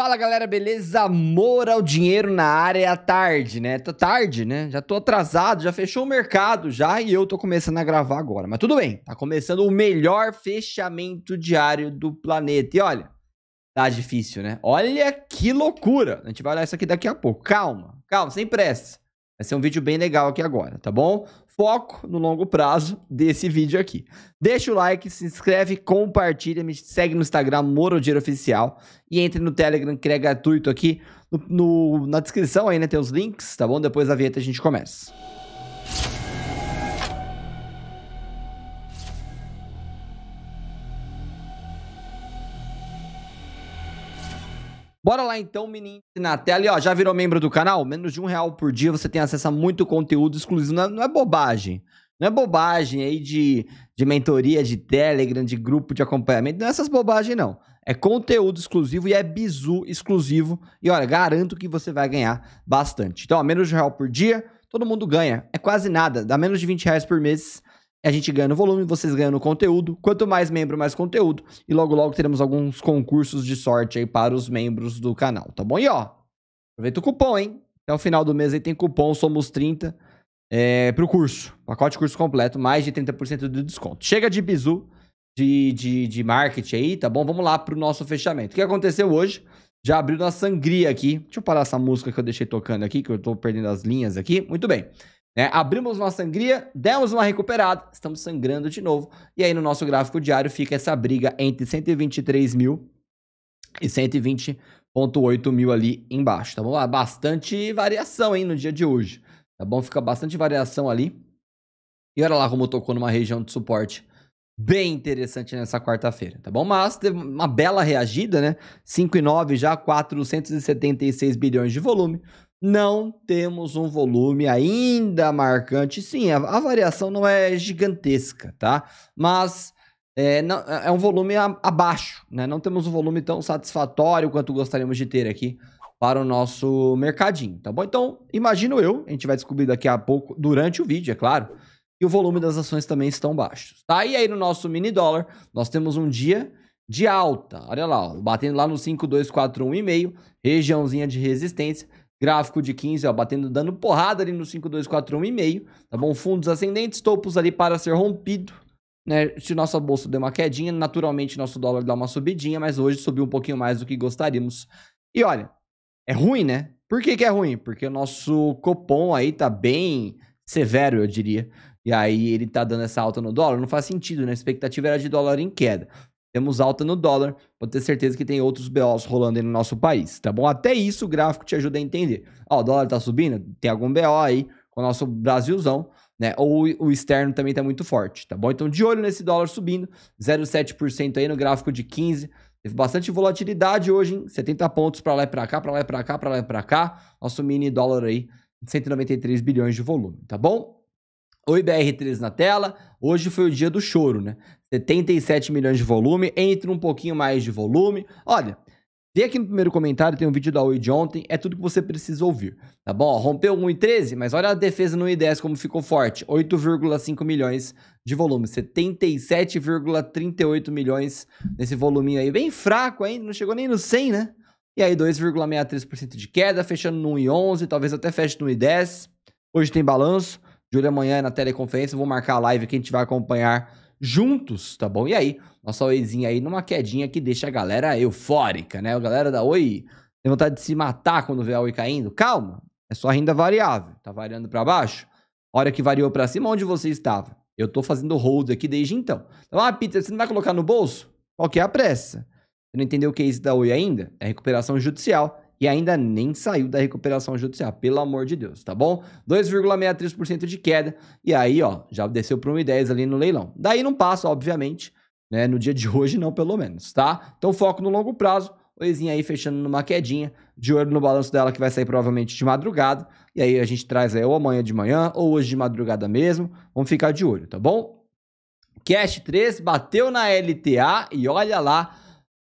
Fala galera, beleza? Amor ao dinheiro na área é tarde, né? Tá tarde, né? Já tô atrasado, já fechou o mercado já e eu tô começando a gravar agora. Mas tudo bem, tá começando o melhor fechamento diário do planeta. E olha, tá difícil, né? Olha que loucura! A gente vai olhar isso aqui daqui a pouco. Calma, calma, sem pressa. Vai ser um vídeo bem legal aqui agora, tá bom? foco no longo prazo desse vídeo aqui. Deixa o like, se inscreve, compartilha, me segue no Instagram, Moro Oficial. E entre no Telegram, que é gratuito aqui. No, no, na descrição aí, né, tem os links, tá bom? Depois da vinheta a gente começa. Bora lá então, menino na tela. E ó, já virou membro do canal? Menos de um real por dia você tem acesso a muito conteúdo exclusivo. Não é, não é bobagem. Não é bobagem aí de, de mentoria, de Telegram, de grupo de acompanhamento. Não é essas bobagens, não. É conteúdo exclusivo e é bizu exclusivo. E olha, garanto que você vai ganhar bastante. Então, ó, menos de um real por dia, todo mundo ganha. É quase nada. Dá menos de 20 reais por mês a gente ganha no volume, vocês ganham no conteúdo. Quanto mais membro, mais conteúdo. E logo, logo teremos alguns concursos de sorte aí para os membros do canal, tá bom? E ó, aproveita o cupom, hein? Até o final do mês aí tem cupom Somos 30 é, pro curso. Pacote curso completo, mais de 30% de desconto. Chega de bizu, de, de, de marketing aí, tá bom? Vamos lá pro nosso fechamento. O que aconteceu hoje? Já abriu na sangria aqui. Deixa eu parar essa música que eu deixei tocando aqui, que eu tô perdendo as linhas aqui. Muito bem. Né? Abrimos nossa sangria, demos uma recuperada, estamos sangrando de novo. E aí no nosso gráfico diário fica essa briga entre 123 mil e 120.8 mil ali embaixo. Tá bom? Ah, bastante variação hein, no dia de hoje. Tá bom? Fica bastante variação ali. E olha lá como tocou numa região de suporte bem interessante nessa quarta-feira, tá bom? Mas teve uma bela reagida, né? 5,9 já, 476 bilhões de volume não temos um volume ainda marcante. Sim, a, a variação não é gigantesca, tá? Mas é, não, é, é um volume a, abaixo, né? Não temos um volume tão satisfatório quanto gostaríamos de ter aqui para o nosso mercadinho, tá bom? Então, imagino eu, a gente vai descobrir daqui a pouco, durante o vídeo, é claro, que o volume das ações também estão baixos, tá? E aí no nosso mini dólar, nós temos um dia de alta, olha lá, ó, batendo lá no 5,241,5, regiãozinha de resistência, Gráfico de 15, ó, batendo, dando porrada ali no 5241,5, tá bom? Fundos ascendentes, topos ali para ser rompido, né? Se nossa bolsa deu uma quedinha, naturalmente nosso dólar dá uma subidinha, mas hoje subiu um pouquinho mais do que gostaríamos. E olha, é ruim, né? Por que, que é ruim? Porque o nosso copom aí tá bem severo, eu diria. E aí ele tá dando essa alta no dólar, não faz sentido, né? A expectativa era de dólar em queda. Temos alta no dólar, pode ter certeza que tem outros BOs rolando aí no nosso país, tá bom? Até isso o gráfico te ajuda a entender. Ó, o dólar tá subindo, tem algum BO aí com o nosso Brasilzão, né? Ou o externo também tá muito forte, tá bom? Então, de olho nesse dólar subindo, 0,7% aí no gráfico de 15%. Teve bastante volatilidade hoje, hein? 70 pontos para lá e para cá, para lá e para cá, para lá e para cá. Nosso mini dólar aí, 193 bilhões de volume, tá bom? Oi BR3 na tela, hoje foi o dia do choro, né? 77 milhões de volume, entra um pouquinho mais de volume. Olha, vê aqui no primeiro comentário, tem um vídeo da Oi de ontem, é tudo que você precisa ouvir, tá bom? Rompeu 1,13, mas olha a defesa no 1,10 como ficou forte, 8,5 milhões de volume, 77,38 milhões nesse voluminho aí, bem fraco ainda, não chegou nem no 100, né? E aí 2,63% de queda, fechando no 1,11, talvez até feche no 1,10. Hoje tem balanço de olho amanhã na teleconferência. Vou marcar a live que a gente vai acompanhar juntos, tá bom? E aí, nossa Oizinha aí numa quedinha que deixa a galera eufórica, né? A galera da Oi tem vontade de se matar quando vê a Oi caindo. Calma, é só renda variável. Tá variando para baixo? hora que variou para cima, onde você estava? Eu tô fazendo hold aqui desde então. Então, ah, Peter, você não vai colocar no bolso? Qual que é a pressa? Você não entendeu o que é isso da Oi ainda? É recuperação judicial e ainda nem saiu da recuperação judicial, pelo amor de Deus, tá bom? 2,63% de queda, e aí, ó, já desceu para 1,10 ali no leilão. Daí não passa, obviamente, né? No dia de hoje não, pelo menos, tá? Então foco no longo prazo, Oizinha aí fechando numa quedinha, de olho no balanço dela que vai sair provavelmente de madrugada, e aí a gente traz aí ou amanhã de manhã ou hoje de madrugada mesmo, vamos ficar de olho, tá bom? Cash 3 bateu na LTA e olha lá,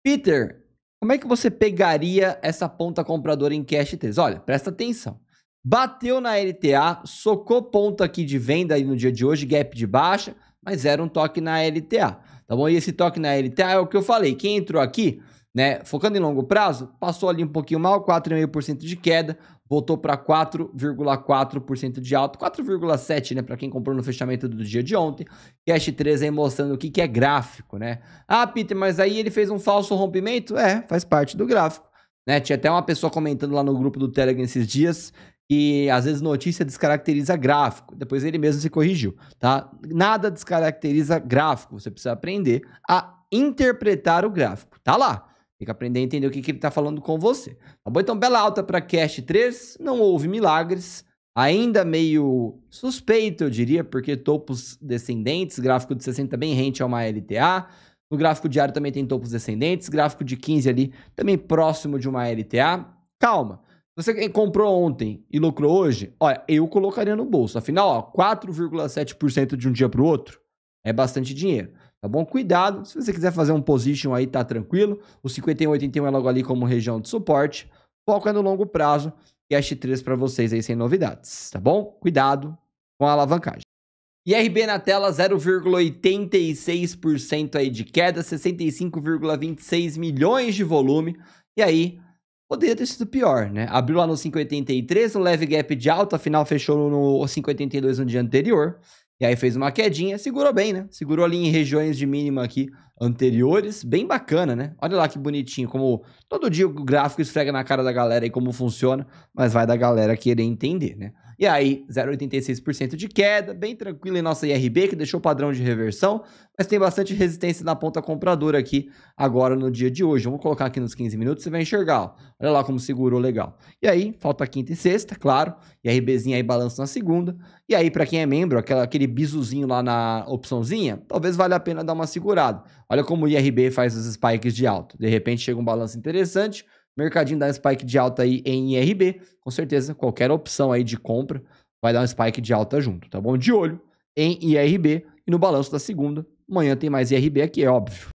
Peter como é que você pegaria essa ponta compradora em cash 3? Olha, presta atenção. Bateu na LTA, socou ponta aqui de venda aí no dia de hoje, gap de baixa, mas era um toque na LTA, tá bom? E esse toque na LTA é o que eu falei. Quem entrou aqui né? Focando em longo prazo, passou ali um pouquinho mal, 4,5% de queda, voltou para 4,4% de alta, 4,7% né, para quem comprou no fechamento do dia de ontem. Cash 3 aí mostrando o que, que é gráfico, né? Ah, Peter, mas aí ele fez um falso rompimento? É, faz parte do gráfico. Né? Tinha até uma pessoa comentando lá no grupo do Telegram esses dias que às vezes notícia descaracteriza gráfico. Depois ele mesmo se corrigiu, tá? Nada descaracteriza gráfico. Você precisa aprender a interpretar o gráfico. Tá lá. Tem que aprender a entender o que, que ele está falando com você. Tá bom? Então, bela alta para Cash 3. Não houve milagres. Ainda meio suspeito, eu diria, porque topos descendentes, gráfico de 60 bem rente a uma LTA. No gráfico diário também tem topos descendentes, gráfico de 15 ali também próximo de uma LTA. Calma. Você comprou ontem e lucrou hoje, olha, eu colocaria no bolso. Afinal, 4,7% de um dia para o outro é bastante dinheiro. Tá bom? Cuidado. Se você quiser fazer um position aí, tá tranquilo. O 51,81 é logo ali como região de suporte. Foco é no longo prazo. Cash 3 para vocês aí sem novidades, tá bom? Cuidado com a alavancagem. IRB na tela, 0,86% aí de queda, 65,26 milhões de volume. E aí, poderia ter sido pior, né? Abriu lá no 5,83, um leve gap de alta, afinal fechou no 5,82 no dia anterior. E aí fez uma quedinha, segurou bem, né? Segurou ali em regiões de mínima aqui anteriores, bem bacana, né? Olha lá que bonitinho, como todo dia o gráfico esfrega na cara da galera e como funciona, mas vai da galera querer entender, né? E aí, 0,86% de queda, bem tranquilo em nossa IRB, que deixou padrão de reversão, mas tem bastante resistência na ponta compradora aqui agora no dia de hoje. Vamos colocar aqui nos 15 minutos, você vai enxergar. Ó. Olha lá como segurou legal. E aí, falta quinta e sexta, claro. IRBzinho aí balança na segunda. E aí, para quem é membro, aquela, aquele bizuzinho lá na opçãozinha, talvez valha a pena dar uma segurada. Olha como o IRB faz os spikes de alto. De repente chega um balanço interessante, Mercadinho dá um spike de alta aí em IRB. Com certeza, qualquer opção aí de compra vai dar um spike de alta junto, tá bom? De olho em IRB e no balanço da segunda. Amanhã tem mais IRB aqui, é óbvio.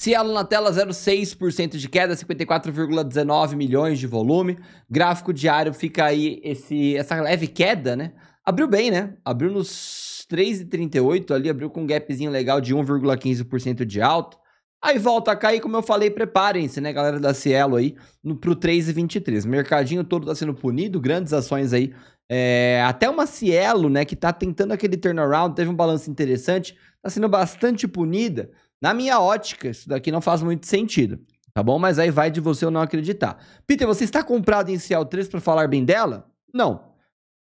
Cielo na tela, 0,6% de queda, 54,19 milhões de volume. Gráfico diário fica aí esse, essa leve queda, né? Abriu bem, né? Abriu nos 3,38 ali, abriu com um gapzinho legal de 1,15% de alta. Aí volta a cair, como eu falei, preparem-se, né, galera da Cielo aí, no, pro 3,23. Mercadinho todo tá sendo punido, grandes ações aí. É, até uma Cielo, né, que tá tentando aquele turnaround, teve um balanço interessante, tá sendo bastante punida. Na minha ótica, isso daqui não faz muito sentido, tá bom? Mas aí vai de você eu não acreditar. Peter, você está comprado em Cielo 3 para falar bem dela? Não.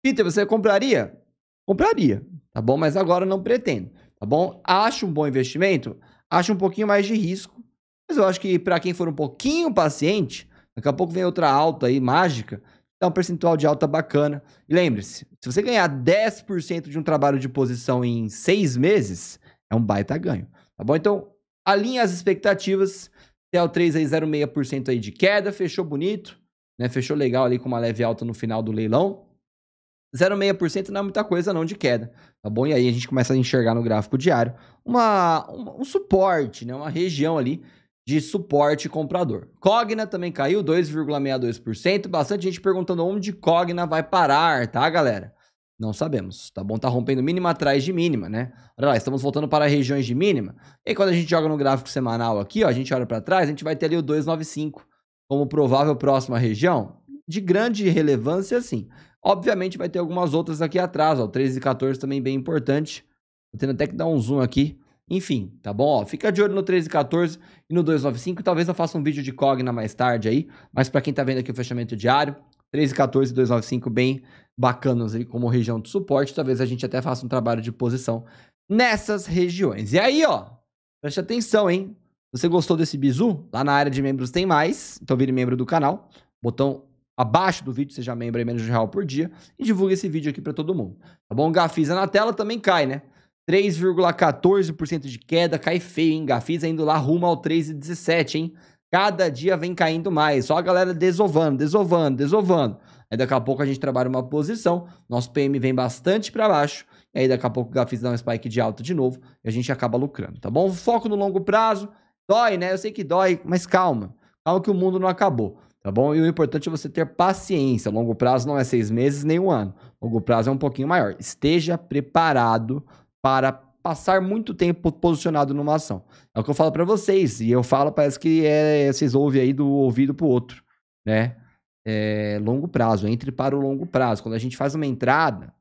Peter, você compraria? Compraria, tá bom? Mas agora não pretendo, tá bom? Acho um bom investimento? acha um pouquinho mais de risco. Mas eu acho que para quem for um pouquinho paciente, daqui a pouco vem outra alta aí mágica, dá um percentual de alta bacana. E lembre-se, se você ganhar 10% de um trabalho de posição em seis meses, é um baita ganho, tá bom? Então, alinha as expectativas. TL3 aí 0,6% aí de queda, fechou bonito, né? Fechou legal ali com uma leve alta no final do leilão. 0,6% não é muita coisa não de queda, tá bom? E aí a gente começa a enxergar no gráfico diário uma, um, um suporte, né? uma região ali de suporte comprador. Cogna também caiu 2,62%, bastante gente perguntando onde Cogna vai parar, tá galera? Não sabemos, tá bom? Tá rompendo mínima atrás de mínima, né? Olha lá, estamos voltando para regiões de mínima. E aí, quando a gente joga no gráfico semanal aqui, ó, a gente olha para trás, a gente vai ter ali o 295 como provável próxima região. De grande relevância, sim. Obviamente vai ter algumas outras aqui atrás, ó, 13 e 14 também bem importante. Tô tendo até que dar um zoom aqui. Enfim, tá bom? Ó, fica de olho no 13 e 14 e no 295. Talvez eu faça um vídeo de Cogna mais tarde aí, mas para quem tá vendo aqui o fechamento diário, 13 e 14 e 295 bem bacanas aí como região de suporte. Talvez a gente até faça um trabalho de posição nessas regiões. E aí, ó, preste atenção, hein? Se você gostou desse bizu, lá na área de membros tem mais, então vire membro do canal. Botão abaixo do vídeo, seja membro aí menos de um real por dia, e divulga esse vídeo aqui para todo mundo. Tá bom? Gafisa na tela também cai, né? 3,14% de queda, cai feio, hein? Gafisa indo lá rumo ao 3,17, hein? Cada dia vem caindo mais, só a galera desovando, desovando, desovando. Aí daqui a pouco a gente trabalha uma posição, nosso PM vem bastante para baixo, e aí daqui a pouco o Gafisa dá um spike de alta de novo, e a gente acaba lucrando, tá bom? Foco no longo prazo, dói, né? Eu sei que dói, mas calma, calma que o mundo não acabou tá bom? E o importante é você ter paciência. Longo prazo não é seis meses nem um ano. Longo prazo é um pouquinho maior. Esteja preparado para passar muito tempo posicionado numa ação. É o que eu falo para vocês e eu falo parece que é vocês ouvem aí do ouvido pro outro, né? É, longo prazo, entre para o longo prazo. Quando a gente faz uma entrada,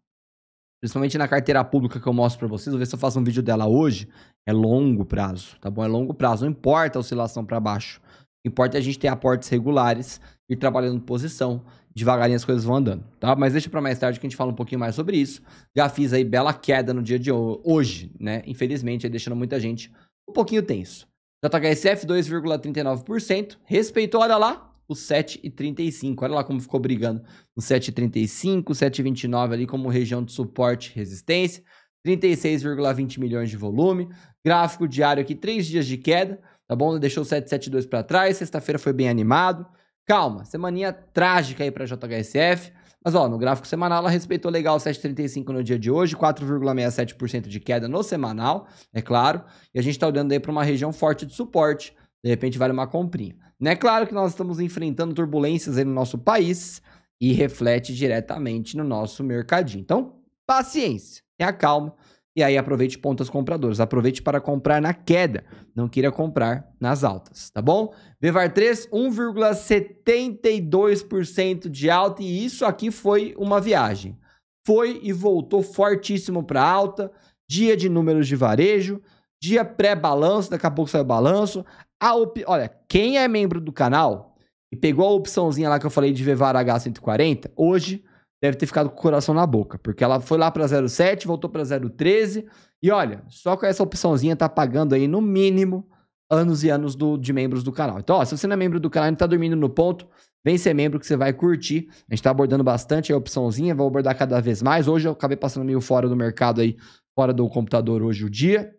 principalmente na carteira pública que eu mostro para vocês, vou ver se eu faço um vídeo dela hoje, é longo prazo, tá bom? É longo prazo, não importa a oscilação para baixo. Importa a gente ter aportes regulares, ir trabalhando posição, devagarinho as coisas vão andando, tá? Mas deixa para mais tarde que a gente fala um pouquinho mais sobre isso. Já fiz aí bela queda no dia de hoje, né? Infelizmente, aí deixando muita gente um pouquinho tenso. JHSF 2,39%, respeitou, olha lá, o 7,35. Olha lá como ficou brigando. O 7,35, 7,29 ali como região de suporte e resistência. 36,20 milhões de volume. Gráfico diário aqui, 3 dias de queda tá bom? Deixou o 772 para trás, sexta-feira foi bem animado. Calma, semaninha trágica aí para JHSF. Mas ó, no gráfico semanal ela respeitou legal 7,35 no dia de hoje, 4,67% de queda no semanal, é claro. E a gente está olhando aí para uma região forte de suporte. De repente vale uma comprinha. Não é claro que nós estamos enfrentando turbulências aí no nosso país e reflete diretamente no nosso mercadinho. Então, paciência, tenha calma. E aí aproveite pontas compradoras. Aproveite para comprar na queda. Não queira comprar nas altas, tá bom? Vevar 3, 1,72% de alta. E isso aqui foi uma viagem. Foi e voltou fortíssimo para alta. Dia de números de varejo. Dia pré-balanço. Daqui a pouco sai o balanço. A op... Olha, quem é membro do canal e pegou a opçãozinha lá que eu falei de Vevar H140, hoje deve ter ficado com o coração na boca, porque ela foi lá para 0,7, voltou para 0,13 e olha, só com essa opçãozinha tá pagando aí no mínimo anos e anos do, de membros do canal. Então, ó, se você não é membro do canal e não tá dormindo no ponto, vem ser membro que você vai curtir. A gente tá abordando bastante a opçãozinha, vou abordar cada vez mais. Hoje eu acabei passando meio fora do mercado aí, fora do computador hoje o dia.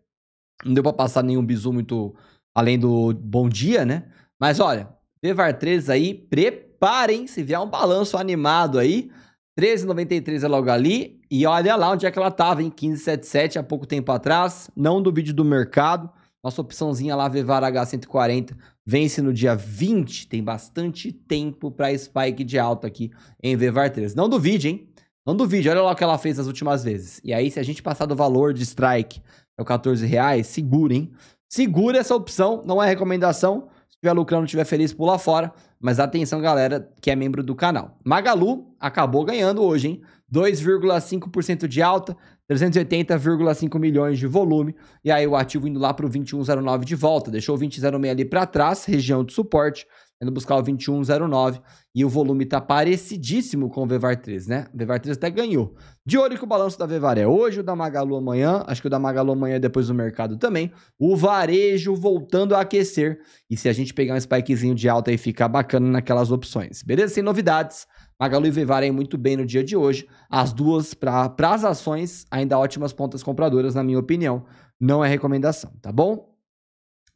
Não deu para passar nenhum bizu muito além do bom dia, né? Mas olha, Devar 13 aí, preparem, se vier um balanço animado aí, 13,93 ela é logo ali. E olha lá onde é que ela estava, em 15,77 há pouco tempo atrás. Não do vídeo do mercado. Nossa opçãozinha lá, Vevar H140, vence no dia 20. Tem bastante tempo para spike de alta aqui em Vevar 13. Não duvide, hein? Não duvide, olha lá o que ela fez nas últimas vezes. E aí, se a gente passar do valor de strike, é o 14 reais, segura, hein? Segura essa opção, não é recomendação. Se tiver lucrando, tiver feliz, pula fora. Mas atenção, galera, que é membro do canal. Magalu acabou ganhando hoje, hein? 2,5% de alta, 380,5 milhões de volume. E aí o ativo indo lá para o 21,09 de volta. Deixou o 20,06 ali para trás, região de suporte, indo buscar o 21,09. E o volume está parecidíssimo com o Vevar 3, né? O Vevar 3 até ganhou. De olho que o balanço da Vevar é hoje, o da Magalu amanhã. Acho que o da Magalu amanhã é depois do mercado também. O varejo voltando a aquecer. E se a gente pegar um spikezinho de alta aí, ficar bacana naquelas opções. Beleza? Sem novidades. Magalu e Vivara muito bem no dia de hoje. As duas, para as ações, ainda ótimas pontas compradoras, na minha opinião. Não é recomendação, tá bom?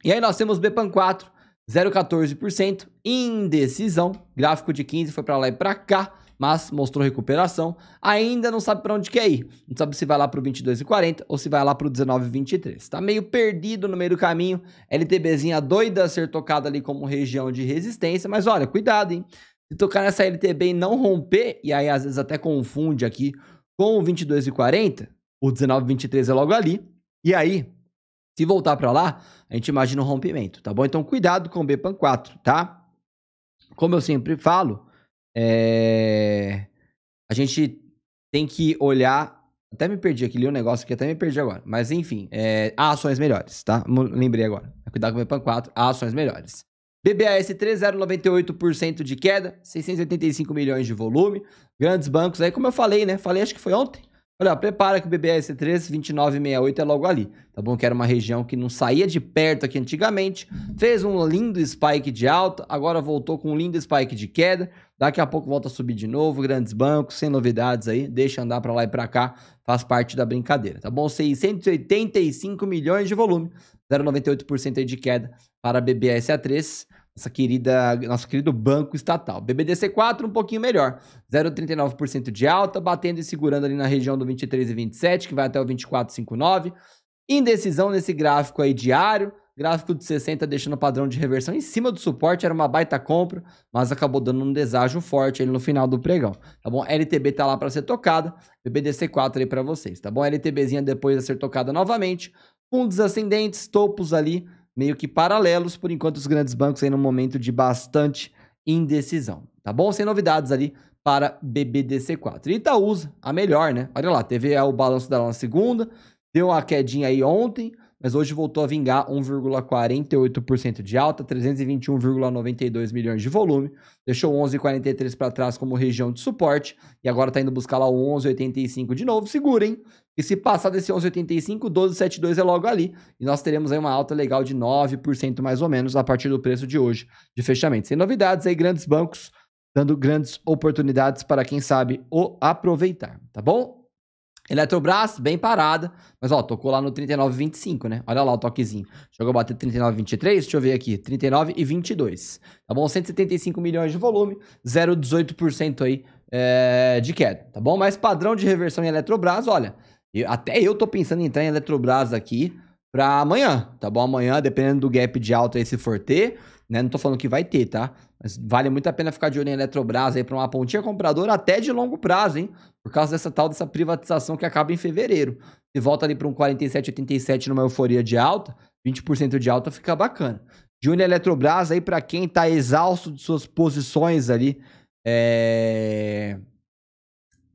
E aí nós temos Bepan 4, 0,14%, indecisão. Gráfico de 15 foi para lá e para cá, mas mostrou recuperação. Ainda não sabe para onde quer ir. Não sabe se vai lá para o 22,40 ou se vai lá para o 19,23. Está meio perdido no meio do caminho. LTBzinha doida a ser tocada ali como região de resistência, mas olha, cuidado, hein? Se tocar nessa LTB e não romper, e aí às vezes até confunde aqui com o 22 e 40, o 19 e 23 é logo ali, e aí, se voltar para lá, a gente imagina um rompimento, tá bom? Então cuidado com o BPAN 4, tá? Como eu sempre falo, é... a gente tem que olhar até me perdi aqui, li um negócio que até me perdi agora. Mas enfim, é, há ações melhores, tá? Lembrei agora. Cuidado com o Bpan 4, há ações melhores. BBAS 3,098% de queda, 685 milhões de volume. Grandes bancos aí, como eu falei, né? Falei, acho que foi ontem. Olha, prepara que o BBAS 3 2968 é logo ali, tá bom? Que era uma região que não saía de perto aqui antigamente, fez um lindo spike de alta, agora voltou com um lindo spike de queda, daqui a pouco volta a subir de novo, grandes bancos, sem novidades aí, deixa andar para lá e para cá, faz parte da brincadeira, tá bom? 685 milhões de volume, 0,98% de queda para a BBSA3, nossa querida, nosso querido banco estatal. BBDC4 um pouquinho melhor, 0,39% de alta, batendo e segurando ali na região do 23 e 27, que vai até o 24,59. Indecisão nesse gráfico aí diário, gráfico de 60 deixando o padrão de reversão em cima do suporte, era uma baita compra, mas acabou dando um deságio forte ali no final do pregão, tá bom? LTB tá lá para ser tocada, BBDC4 aí para vocês, tá bom? LTBzinha depois a ser tocada novamente, fundos ascendentes, topos ali meio que paralelos, por enquanto os grandes bancos aí num momento de bastante indecisão, tá bom? Sem novidades ali para BBDC4. E Itaúsa, a melhor, né? Olha lá, teve o balanço dela na segunda, deu uma quedinha aí ontem, mas hoje voltou a vingar 1,48% de alta, 321,92 milhões de volume, deixou 11,43 para trás como região de suporte e agora está indo buscar lá o 11,85 de novo, segurem, e se passar desse 11,85, 12,72 é logo ali. E nós teremos aí uma alta legal de 9% mais ou menos a partir do preço de hoje de fechamento. Sem novidades aí, grandes bancos dando grandes oportunidades para quem sabe o aproveitar, tá bom? Eletrobras, bem parada, mas ó, tocou lá no 39,25, né? Olha lá o toquezinho. Chegou a bater 39,23, deixa eu ver aqui, 39,22. Tá bom? 175 milhões de volume, 0,18% aí é, de queda, tá bom? Mas padrão de reversão em Eletrobras, olha, eu, até eu tô pensando em entrar em Eletrobras aqui para amanhã, tá bom? Amanhã, dependendo do gap de alta aí se for ter, né? Não tô falando que vai ter, tá? Mas vale muito a pena ficar de olho em Eletrobras aí para uma pontinha compradora até de longo prazo, hein? Por causa dessa tal dessa privatização que acaba em fevereiro. Se volta ali para um 47,87 numa euforia de alta, 20% de alta fica bacana. De olho em Eletrobras aí para quem está exausto de suas posições ali é...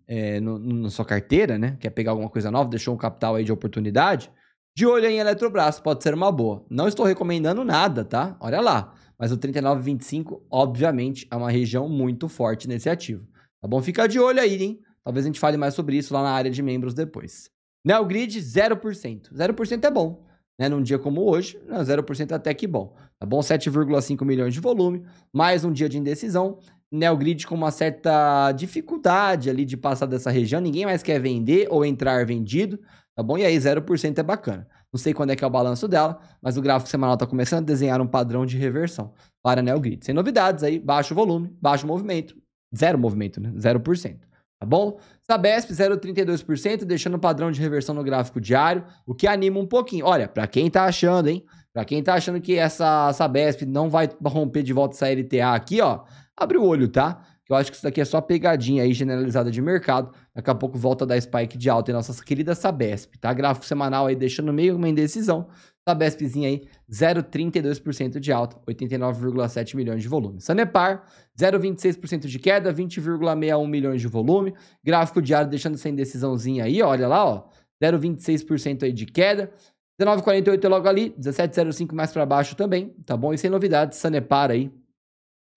É, no, no, na sua carteira, né? Quer pegar alguma coisa nova, deixou um capital aí de oportunidade. De olho em Eletrobras, pode ser uma boa. Não estou recomendando nada, tá? Olha lá. Mas o 39,25, obviamente, é uma região muito forte nesse ativo. Tá bom? Fica de olho aí, hein? Talvez a gente fale mais sobre isso lá na área de membros depois. Neogrid, 0%. 0% é bom. Né? Num dia como hoje, 0% é até que bom. Tá bom? 7,5 milhões de volume, mais um dia de indecisão. Neogrid com uma certa dificuldade ali de passar dessa região. Ninguém mais quer vender ou entrar vendido. Tá bom? E aí 0% é bacana. Não sei quando é que é o balanço dela, mas o gráfico semanal está começando a desenhar um padrão de reversão para a né, Grid. Sem novidades aí, baixo volume, baixo movimento, zero movimento, né? 0%. Tá bom? Sabesp 0,32%, deixando um padrão de reversão no gráfico diário, o que anima um pouquinho. Olha, para quem está achando, hein? Para quem está achando que essa Sabesp não vai romper de volta essa LTA aqui, ó, abre o olho, tá? Eu acho que isso daqui é só pegadinha aí generalizada de mercado. Daqui a pouco volta da spike de alta em nossas queridas Sabesp, tá? Gráfico semanal aí deixando meio uma indecisão. Sabespzinha aí, 0,32% de alta, 89,7 milhões de volume. Sanepar, 0,26% de queda, 20,61 milhões de volume. Gráfico diário deixando essa indecisãozinha aí, olha lá, ó. 0,26% aí de queda, 19,48 é logo ali, 17,05 mais para baixo também, tá bom? E sem novidades, Sanepar aí,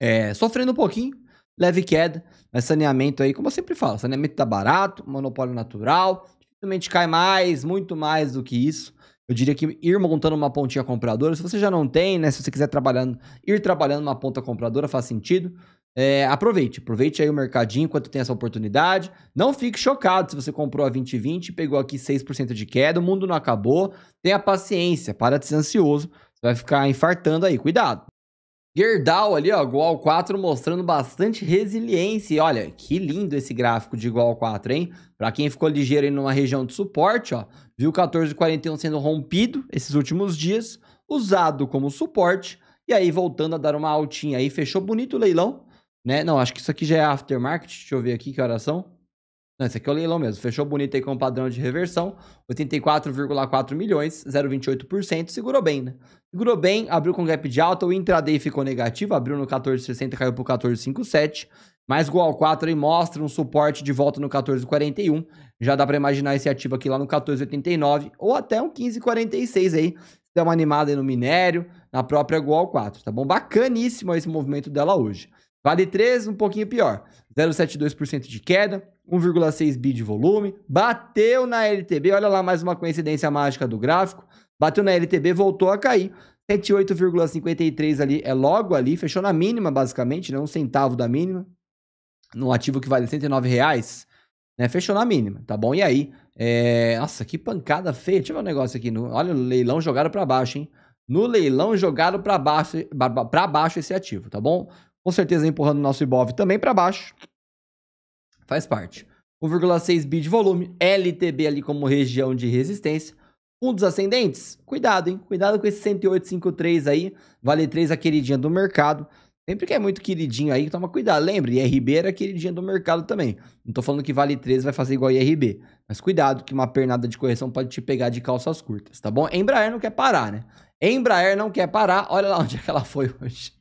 é, sofrendo um pouquinho, leve queda, mas saneamento aí, como eu sempre falo, saneamento tá barato, monopólio natural, dificilmente cai mais, muito mais do que isso. Eu diria que ir montando uma pontinha compradora, se você já não tem, né? Se você quiser trabalhando, ir trabalhando uma ponta compradora faz sentido. É, aproveite, aproveite aí o mercadinho enquanto tem essa oportunidade. Não fique chocado se você comprou a 2020 pegou aqui 6% de queda, o mundo não acabou. Tenha paciência, para de ser ansioso, você vai ficar infartando aí, cuidado. Gerdau ali, ó, igual 4 mostrando bastante resiliência. E olha, que lindo esse gráfico de igual 4, hein? Para quem ficou ligeiro aí numa região de suporte, ó, viu 1441 sendo rompido esses últimos dias, usado como suporte, e aí voltando a dar uma altinha aí, fechou bonito o leilão, né? Não, acho que isso aqui já é aftermarket, deixa eu ver aqui que horas são. Não, esse aqui é o leilão mesmo. Fechou bonito aí com o padrão de reversão. 84,4 milhões, 0,28%. Segurou bem, né? Segurou bem, abriu com gap de alta. O intraday ficou negativo, abriu no 14,60, caiu pro 14,57. Mas Goal 4 aí mostra um suporte de volta no 14,41. Já dá para imaginar esse ativo aqui lá no 14,89 ou até um 15,46 aí. Se der uma animada aí no minério, na própria Goal 4, tá bom? Bacaníssimo esse movimento dela hoje. Vale 3, um pouquinho pior. 0,72% de queda, 1,6 bi de volume, bateu na LTB, olha lá mais uma coincidência mágica do gráfico, bateu na LTB, voltou a cair, 108,53 ali, é logo ali, fechou na mínima basicamente, né, um centavo da mínima, Num ativo que vale 109 reais, né, fechou na mínima, tá bom? E aí, é... nossa, que pancada feia, deixa eu ver um negócio aqui, no... olha o leilão jogado para baixo, hein? No leilão jogaram para baixo, para baixo esse ativo, tá bom? com certeza empurrando o nosso IBOV também para baixo. Faz parte. 1,6 bi de volume, LTB ali como região de resistência. Fundos ascendentes, cuidado, hein? Cuidado com esse 10853 aí, vale 3 a queridinha do mercado. Sempre que é muito queridinho aí, toma cuidado. Lembre, IRB era queridinha do mercado também. Não tô falando que Vale 13 vai fazer igual a IRB. Mas cuidado que uma pernada de correção pode te pegar de calças curtas, tá bom? Embraer não quer parar, né? Embraer não quer parar. Olha lá onde é que ela foi hoje.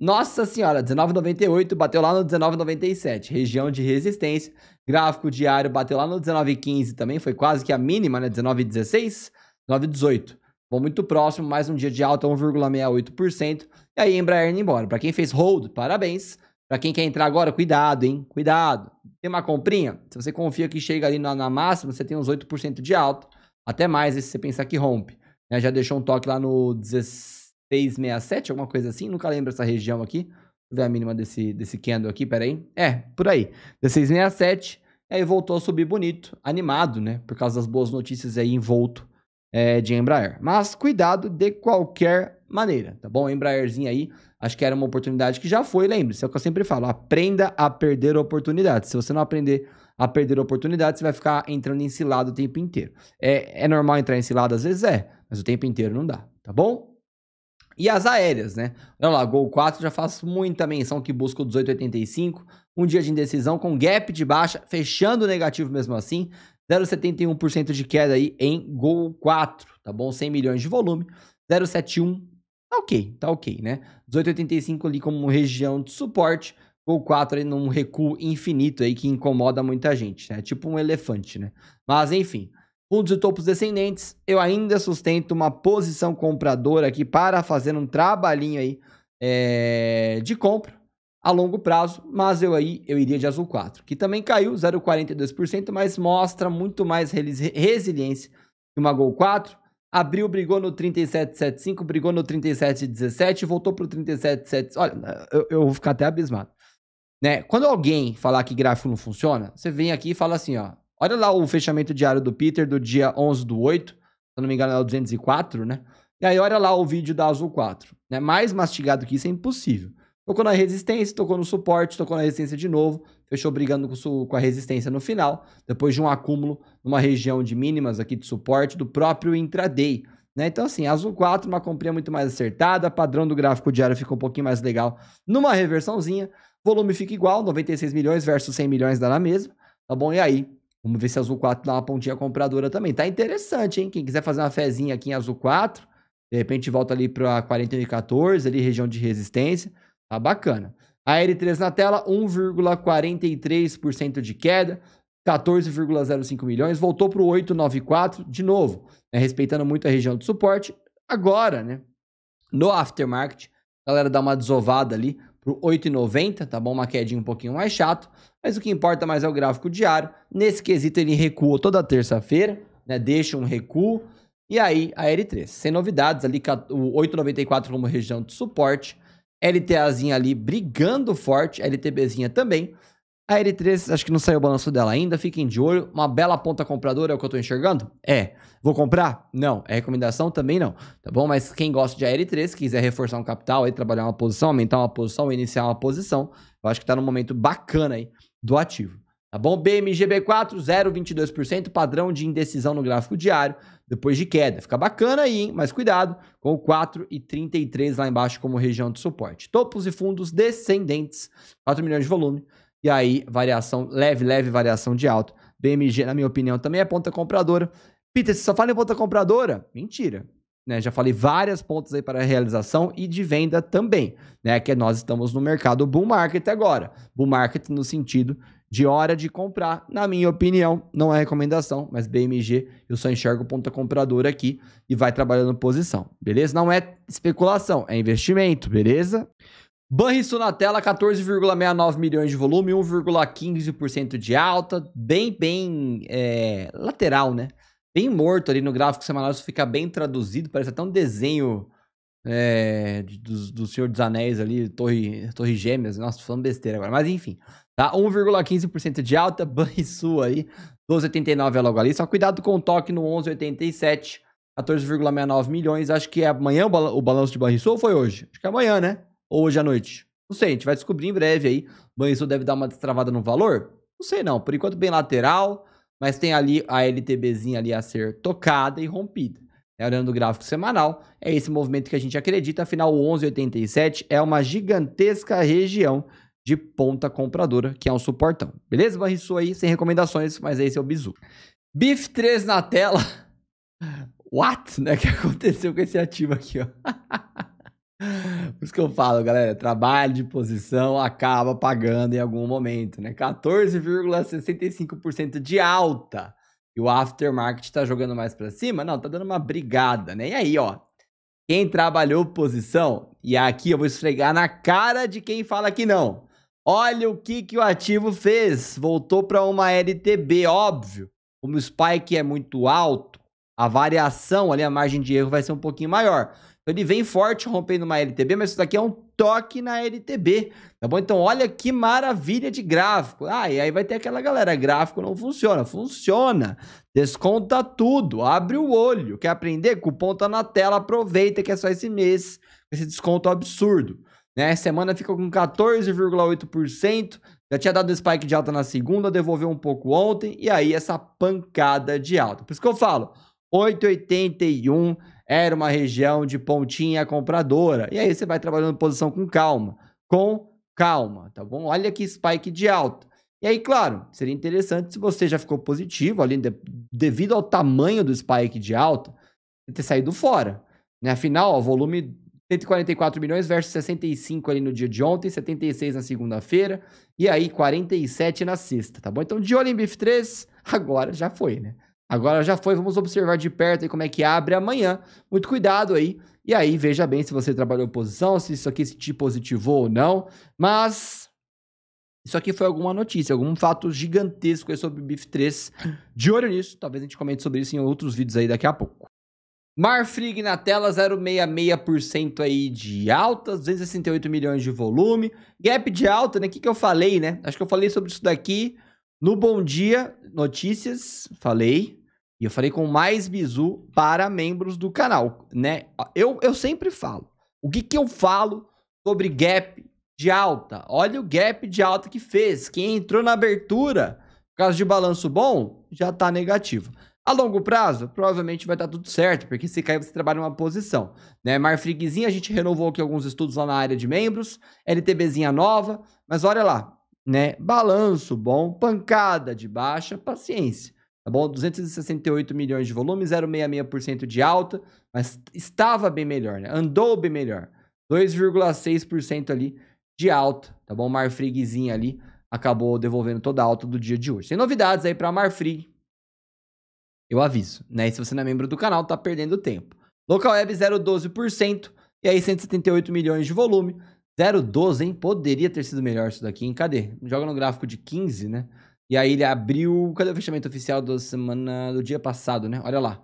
Nossa senhora, 19,98 bateu lá no 19,97, região de resistência. Gráfico diário bateu lá no 19,15 também, foi quase que a mínima, né? 19,16, 19,18. Bom, muito próximo, mais um dia de alta, 1,68%. E aí, Embraer indo embora. Para quem fez hold, parabéns. Para quem quer entrar agora, cuidado, hein? Cuidado. Tem uma comprinha, se você confia que chega ali na, na máxima, você tem uns 8% de alta. Até mais se você pensar que rompe. Né? Já deixou um toque lá no 16. 367, alguma coisa assim, nunca lembro essa região aqui. Deixa eu ver a mínima desse, desse candle aqui, peraí. É, por aí, 1667, aí voltou a subir bonito, animado, né? Por causa das boas notícias aí envolto é, de Embraer. Mas cuidado de qualquer maneira, tá bom? Embraerzinho aí, acho que era uma oportunidade que já foi, lembre-se, é o que eu sempre falo, aprenda a perder oportunidades. Se você não aprender a perder oportunidades, você vai ficar entrando em cilado o tempo inteiro. É, é normal entrar em cilado, às vezes? É, mas o tempo inteiro não dá, tá bom? e as aéreas, né? Não, lá, Gol 4 já faço muita menção que busca o 1885, um dia de indecisão com gap de baixa, fechando negativo mesmo assim, 0,71% de queda aí em Gol 4, tá bom? 100 milhões de volume, 0,71, tá ok, tá ok, né? 1885 ali como região de suporte, Gol 4 aí num recuo infinito aí que incomoda muita gente, né? É tipo um elefante, né? Mas enfim, um e topos descendentes, eu ainda sustento uma posição compradora aqui para fazer um trabalhinho aí é, de compra a longo prazo, mas eu aí eu iria de azul 4, que também caiu 0,42%, mas mostra muito mais resiliência que uma Gol 4. Abriu, brigou no 37,75, brigou no 37,17, voltou para o 37,7. Olha, eu, eu vou ficar até abismado. Né? Quando alguém falar que gráfico não funciona, você vem aqui e fala assim, ó, Olha lá o fechamento diário do Peter do dia 11 do 8, se eu não me engano é o 204, né? E aí olha lá o vídeo da Azul 4, né? Mais mastigado que isso é impossível. Tocou na resistência, tocou no suporte, tocou na resistência de novo, fechou brigando com, a resistência no final, depois de um acúmulo numa região de mínimas aqui de suporte do próprio intraday. Né? Então, assim, azul 4, uma comprinha muito mais acertada, padrão do gráfico diário fica um pouquinho mais legal numa reversãozinha, volume fica igual, 96 milhões versus 100 milhões dá na mesma, tá bom? E aí, Vamos ver se a Azul 4 dá uma pontinha compradora também. Tá interessante, hein? Quem quiser fazer uma fezinha aqui em Azul 4, de repente volta ali para 41,14, ali região de resistência. Tá bacana. A L3 na tela, 1,43% de queda, 14,05 milhões, voltou para o 894 de novo, né? respeitando muito a região de suporte. Agora, né? No aftermarket, a galera dá uma desovada ali, o 8,90, tá bom? Uma quedinha um pouquinho mais chato, mas o que importa mais é o gráfico diário. Nesse quesito ele recua toda terça-feira, né? Deixa um recuo. E aí a L3, sem novidades, ali o 8,94 como região de suporte, LTAzinha ali brigando forte, LTBzinha também. A L3, acho que não saiu o balanço dela ainda, fiquem de olho. Uma bela ponta compradora é o que eu tô enxergando? É. Vou comprar? Não. É recomendação? Também não. Tá bom? Mas quem gosta de L3, quiser reforçar um capital aí, trabalhar uma posição, aumentar uma posição, iniciar uma posição, eu acho que tá num momento bacana aí do ativo. Tá bom? BMGB4, 0,22%, padrão de indecisão no gráfico diário, depois de queda. Fica bacana aí, hein? Mas cuidado com o 4,33 lá embaixo como região de suporte. Topos e fundos descendentes, 4 milhões de volume. E aí, variação, leve, leve variação de alta. BMG, na minha opinião, também é ponta compradora. Peter, você só fala em ponta compradora? Mentira. Né? Já falei várias pontas aí para realização e de venda também, né? Que é, nós estamos no mercado bull market agora. Bull market no sentido de hora de comprar, na minha opinião, não é recomendação, mas BMG eu só enxergo ponta compradora aqui e vai trabalhando posição, beleza? Não é especulação, é investimento, beleza? Banrisul na tela, 14,69 milhões de volume, 1,15% de alta, bem, bem é, lateral, né? Bem morto ali no gráfico semanal, isso fica bem traduzido, parece até um desenho é, do, do, Senhor dos Anéis ali, Torre, Torre Gêmeas, nossa, tô falando besteira agora, mas enfim, tá? 1,15% de alta, Banrisul aí, 12,89 é logo ali, só cuidado com o toque no 11,87, 14,69 milhões, acho que é amanhã o balanço de Banrisul ou foi hoje? Acho que é amanhã, né? Ou hoje à noite? Não sei, a gente vai descobrir em breve aí. O Banrisul deve dar uma destravada no valor? Não sei não, por enquanto bem lateral, mas tem ali a LTBzinha ali a ser tocada e rompida. É, olhando o gráfico semanal, é esse movimento que a gente acredita, afinal o 11,87 é uma gigantesca região de ponta compradora, que é um suportão. Beleza? Banrisul aí, sem recomendações, mas esse é o bizu. BIF 3 na tela. What? Né? O que aconteceu com esse ativo aqui, ó? Por isso que eu falo, galera, trabalho de posição acaba pagando em algum momento, né? 14,65% de alta. E o aftermarket tá jogando mais para cima? Não, tá dando uma brigada, né? E aí, ó, quem trabalhou posição, e aqui eu vou esfregar na cara de quem fala que não. Olha o que, que o ativo fez. Voltou para uma LTB, óbvio. Como o spike é muito alto, a variação ali, a margem de erro vai ser um pouquinho maior. Ele vem forte rompendo uma LTB, mas isso daqui é um toque na LTB, tá bom? Então olha que maravilha de gráfico. Ah, e aí vai ter aquela galera, gráfico não funciona. Funciona, desconta tudo, abre o olho. Quer aprender? Cupom tá na tela, aproveita que é só esse mês, esse desconto absurdo. Né? Semana fica com 14,8%, já tinha dado spike de alta na segunda, devolveu um pouco ontem, e aí essa pancada de alta. Por isso que eu falo, 8,81%, era uma região de pontinha compradora. E aí você vai trabalhando posição com calma. Com calma, tá bom? Olha que spike de alta. E aí, claro, seria interessante se você já ficou positivo ali, de, devido ao tamanho do spike de alta, ter saído fora. Né? Afinal, o volume 144 milhões versus 65 ali no dia de ontem, 76 na segunda-feira e aí 47 na sexta, tá bom? Então, de olho em BIF3, agora já foi, né? Agora já foi, vamos observar de perto aí como é que abre amanhã. Muito cuidado aí. E aí, veja bem se você trabalhou posição, se isso aqui te positivou ou não. Mas isso aqui foi alguma notícia, algum fato gigantesco aí sobre o BIF3. De olho nisso, talvez a gente comente sobre isso em outros vídeos aí daqui a pouco. Marfrig na tela, 0,66% aí de alta, 268 milhões de volume. Gap de alta, né? O que, que eu falei, né? Acho que eu falei sobre isso daqui no Bom Dia Notícias, falei. E eu falei com mais bizu para membros do canal, né? Eu, eu sempre falo. O que, que eu falo sobre gap de alta? Olha o gap de alta que fez. Quem entrou na abertura, por causa de balanço bom, já está negativo. A longo prazo, provavelmente vai estar tá tudo certo, porque se cair você trabalha uma posição. Né? Marfrigzinha, a gente renovou aqui alguns estudos lá na área de membros, LTBzinha nova, mas olha lá, né? Balanço bom, pancada de baixa, paciência tá bom? 268 milhões de volume, 0,66% de alta, mas estava bem melhor, né? Andou bem melhor. 2,6% ali de alta, tá bom? Marfrigzinha ali acabou devolvendo toda a alta do dia de hoje. Sem novidades aí para Marfrig. Eu aviso, né? E se você não é membro do canal, tá perdendo tempo. Local Web 0,12% e aí 178 milhões de volume. 0,12, hein? Poderia ter sido melhor isso daqui, hein? Cadê? Joga no gráfico de 15, né? E aí ele abriu. Cadê o fechamento oficial da semana do dia passado, né? Olha lá.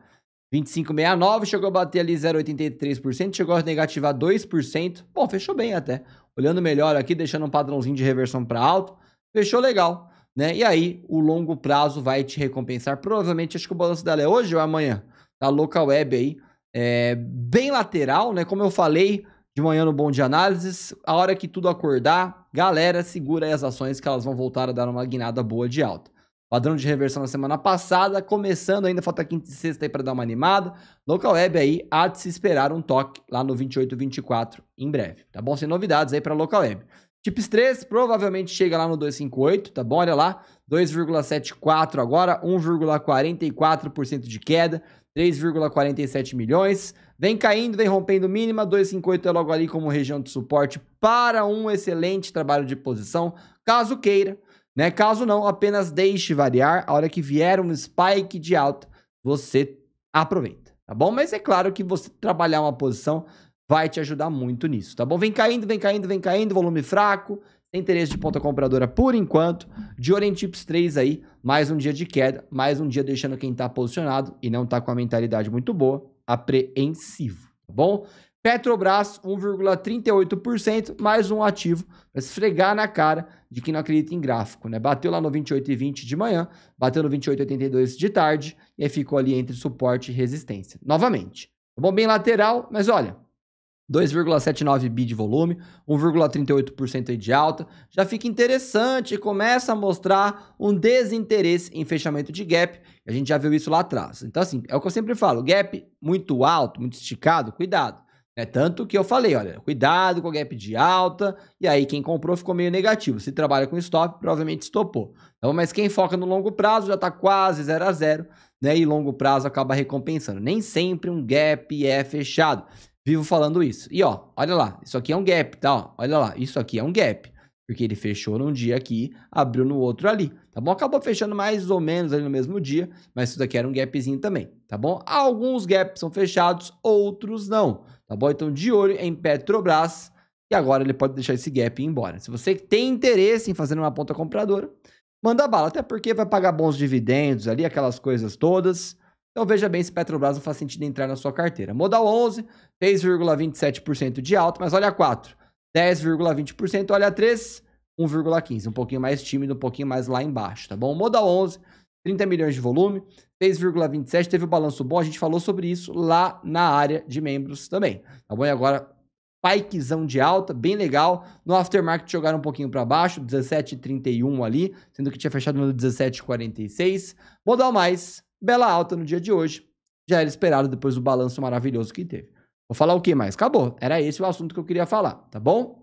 25,69, chegou a bater ali 0,83%, chegou a negativar 2%. Bom, fechou bem até. Olhando melhor aqui, deixando um padrãozinho de reversão para alto, fechou legal, né? E aí, o longo prazo vai te recompensar. Provavelmente, acho que o balanço dela é hoje ou é amanhã. Da tá Local Web aí. É, bem lateral, né? Como eu falei, de manhã no Bom de Análises. A hora que tudo acordar, galera, segura aí as ações que elas vão voltar a dar uma guinada boa de alta. Padrão de reversão na semana passada, começando ainda, falta quinta e sexta aí para dar uma animada. Local Web aí, há de se esperar um toque lá no 2824 em breve, tá bom? Sem novidades aí para Local Web. Tips 3 provavelmente chega lá no 258, tá bom? Olha lá, 2,74 agora, 1,44% de queda, 3,47 milhões. Vem caindo, vem rompendo mínima, 2,58 é logo ali como região de suporte para um excelente trabalho de posição, caso queira, né? Caso não, apenas deixe variar. A hora que vier um spike de alta, você aproveita, tá bom? Mas é claro que você trabalhar uma posição vai te ajudar muito nisso, tá bom? Vem caindo, vem caindo, vem caindo, volume fraco, interesse de ponta compradora por enquanto. De Orient Tips 3 aí, mais um dia de queda, mais um dia deixando quem tá posicionado e não tá com a mentalidade muito boa apreensivo, tá bom? Petrobras, 1,38%, mais um ativo para esfregar na cara de quem não acredita em gráfico, né? Bateu lá no 28,20 de manhã, bateu no 28,82 de tarde e aí ficou ali entre suporte e resistência. Novamente, tá bom? Bem lateral, mas olha, 2,79 bi de volume, 1,38% de alta, já fica interessante começa a mostrar um desinteresse em fechamento de gap. A gente já viu isso lá atrás. Então, assim, é o que eu sempre falo: gap muito alto, muito esticado, cuidado. é Tanto que eu falei: olha, cuidado com o gap de alta, e aí quem comprou ficou meio negativo. Se trabalha com stop, provavelmente estopou. Então, mas quem foca no longo prazo já está quase 0 a 0 né? E longo prazo acaba recompensando. Nem sempre um gap é fechado vivo falando isso. E ó, olha lá, isso aqui é um gap, tá? Ó, olha lá, isso aqui é um gap. Porque ele fechou num dia aqui, abriu no outro ali, tá bom? Acabou fechando mais ou menos ali no mesmo dia, mas isso daqui era um gapzinho também, tá bom? Alguns gaps são fechados, outros não, tá bom? Então, de olho em Petrobras, e agora ele pode deixar esse gap ir embora. Se você tem interesse em fazer uma ponta compradora, manda bala, até porque vai pagar bons dividendos ali, aquelas coisas todas, então veja bem se Petrobras não faz sentido entrar na sua carteira. Modal 11, 3,27% de alta, mas olha 4, 10,20%, olha 3, 1,15, um pouquinho mais tímido, um pouquinho mais lá embaixo, tá bom? Modal 11, 30 milhões de volume, 6,27, teve o um balanço bom, a gente falou sobre isso lá na área de membros também, tá bom? E agora pikezão de alta, bem legal. No aftermarket jogaram um pouquinho para baixo, 17,31 ali, sendo que tinha fechado no 17,46. Modal mais bela alta no dia de hoje. Já era esperado depois do balanço maravilhoso que teve. Vou falar o que mais? Acabou. Era esse o assunto que eu queria falar, tá bom?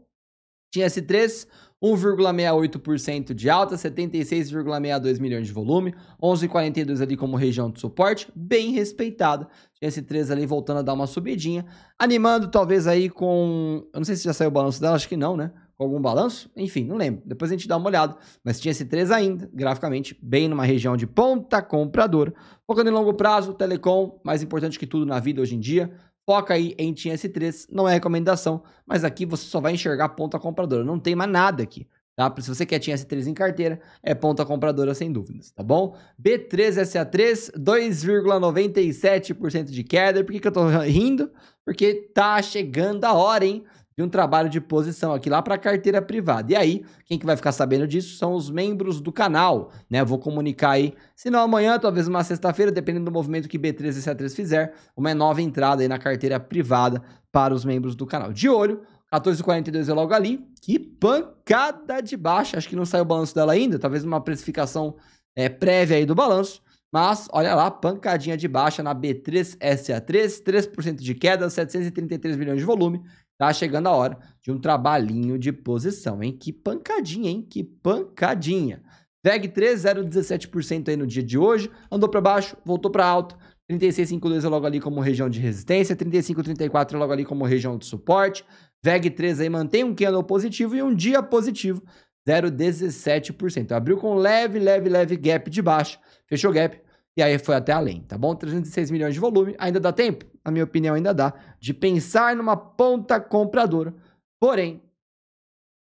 Tinha S3, 1,68% de alta, 76,62 milhões de volume, 11,42 ali como região de suporte, bem respeitada. Tinha s 3 ali voltando a dar uma subidinha, animando talvez aí com, eu não sei se já saiu o balanço dela, acho que não, né? algum balanço? Enfim, não lembro. Depois a gente dá uma olhada. Mas tinha esse 3 ainda, graficamente, bem numa região de ponta compradora. Focando em longo prazo, telecom, mais importante que tudo na vida hoje em dia. Foca aí em Tinha S3, não é recomendação, mas aqui você só vai enxergar ponta compradora, não tem mais nada aqui. Tá? Se você quer Tinha S3 em carteira, é ponta compradora sem dúvidas, tá bom? B3SA3, 2,97% de queda. Por que, que eu tô rindo? Porque tá chegando a hora, hein? de um trabalho de posição aqui lá para carteira privada. E aí, quem que vai ficar sabendo disso são os membros do canal, né? vou comunicar aí, se não amanhã, talvez uma sexta-feira, dependendo do movimento que b 3 3 fizer, uma nova entrada aí na carteira privada para os membros do canal. De olho, 14,42 é logo ali. Que pancada de baixa. Acho que não saiu o balanço dela ainda. Talvez uma precificação é, prévia aí do balanço. Mas, olha lá, pancadinha de baixa na B3SA3, 3% de queda, 733 milhões de volume Tá chegando a hora de um trabalhinho de posição, hein? Que pancadinha, hein? Que pancadinha. VEG 3, 0,17% aí no dia de hoje. Andou para baixo, voltou para alta. 36,52 é logo ali como região de resistência. 35,34 é logo ali como região de suporte. VEG 3 aí mantém um candle positivo e um dia positivo. 0,17%. Abriu com leve, leve, leve gap de baixo. Fechou gap e aí foi até além, tá bom? 306 milhões de volume, ainda dá tempo? Na minha opinião, ainda dá, de pensar numa ponta compradora. Porém,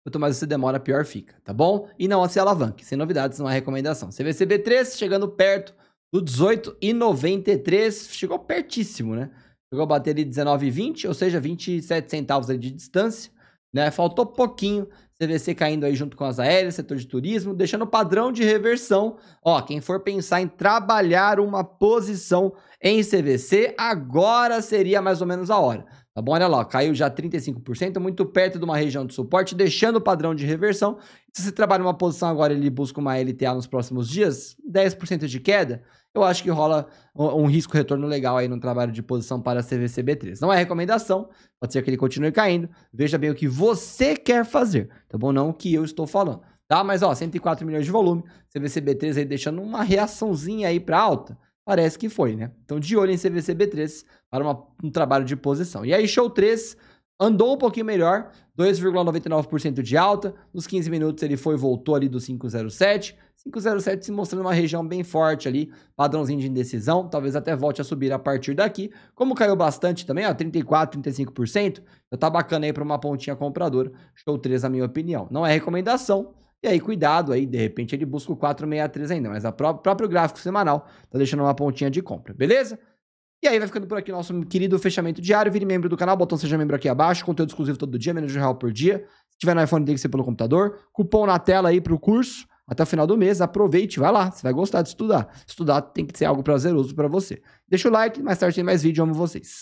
quanto mais você demora, pior fica, tá bom? E não se alavanque, sem novidades, não há recomendação. CVCB3 chegando perto do 18,93, chegou pertíssimo, né? Chegou a bater ali 19,20, ou seja, 27 centavos de distância, né? Faltou pouquinho CVC caindo aí junto com as aéreas, setor de turismo, deixando padrão de reversão. Ó, quem for pensar em trabalhar uma posição em CVC, agora seria mais ou menos a hora. Tá bom? Olha lá, caiu já 35%, muito perto de uma região de suporte, deixando o padrão de reversão. Se você trabalha uma posição agora e busca uma LTA nos próximos dias, 10% de queda, eu acho que rola um risco-retorno legal aí no trabalho de posição para a CVCB3. Não é recomendação, pode ser que ele continue caindo. Veja bem o que você quer fazer, tá bom? Não o que eu estou falando, tá? Mas ó, 104 milhões de volume, CVCB3 aí deixando uma reaçãozinha aí para alta. Parece que foi, né? Então, de olho em CVC B3 para uma, um trabalho de posição. E aí, show 3 andou um pouquinho melhor, 2,99% de alta. Nos 15 minutos, ele foi voltou ali do 507. 507 se mostrando uma região bem forte ali, padrãozinho de indecisão. Talvez até volte a subir a partir daqui. Como caiu bastante também, ó, 34%, 35%, já tá bacana aí para uma pontinha compradora. Show 3, na minha opinião. Não é recomendação e aí, cuidado aí, de repente ele busca o 463 ainda, mas o próprio gráfico semanal tá deixando uma pontinha de compra, beleza? E aí vai ficando por aqui nosso querido fechamento diário. Vire membro do canal, botão seja membro aqui abaixo, conteúdo exclusivo todo dia, menos de um real por dia. Se tiver no iPhone tem que ser pelo computador. Cupom na tela aí pro curso. Até o final do mês, aproveite, vai lá, você vai gostar de estudar. Estudar tem que ser algo prazeroso para você. Deixa o like, mais tarde tem mais vídeo, amo vocês.